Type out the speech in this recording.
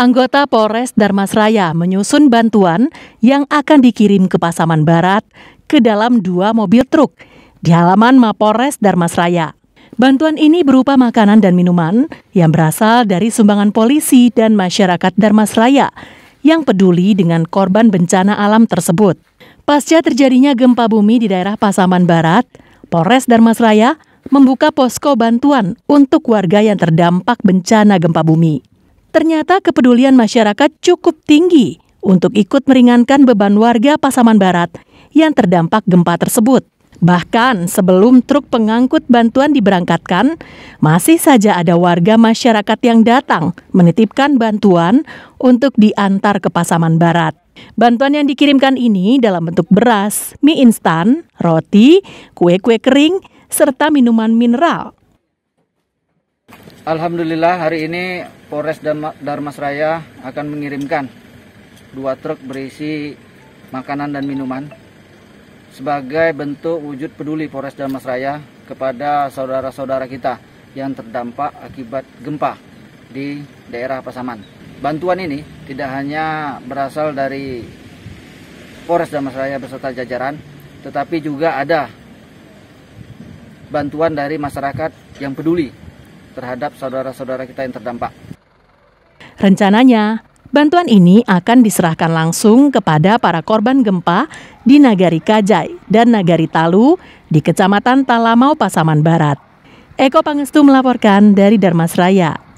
Anggota Polres Darmasraya menyusun bantuan yang akan dikirim ke Pasaman Barat ke dalam dua mobil truk di halaman Mapolres Darmasraya. Bantuan ini berupa makanan dan minuman yang berasal dari sumbangan polisi dan masyarakat Darmasraya yang peduli dengan korban bencana alam tersebut. Pasca terjadinya gempa bumi di daerah Pasaman Barat, Polres Darmasraya membuka posko bantuan untuk warga yang terdampak bencana gempa bumi ternyata kepedulian masyarakat cukup tinggi untuk ikut meringankan beban warga Pasaman Barat yang terdampak gempa tersebut. Bahkan sebelum truk pengangkut bantuan diberangkatkan, masih saja ada warga masyarakat yang datang menitipkan bantuan untuk diantar ke Pasaman Barat. Bantuan yang dikirimkan ini dalam bentuk beras, mie instan, roti, kue-kue kering, serta minuman mineral. Alhamdulillah hari ini Polres Darmas Raya akan mengirimkan dua truk berisi makanan dan minuman sebagai bentuk wujud peduli Polres Darmas Raya kepada saudara-saudara kita yang terdampak akibat gempa di daerah Pasaman. Bantuan ini tidak hanya berasal dari Polres Darmas Raya beserta jajaran, tetapi juga ada bantuan dari masyarakat yang peduli terhadap saudara-saudara kita yang terdampak. Rencananya, bantuan ini akan diserahkan langsung kepada para korban gempa di Nagari Kajai dan Nagari Talu di Kecamatan Talamau, Pasaman Barat. Eko Pangestu melaporkan dari Darmas Raya.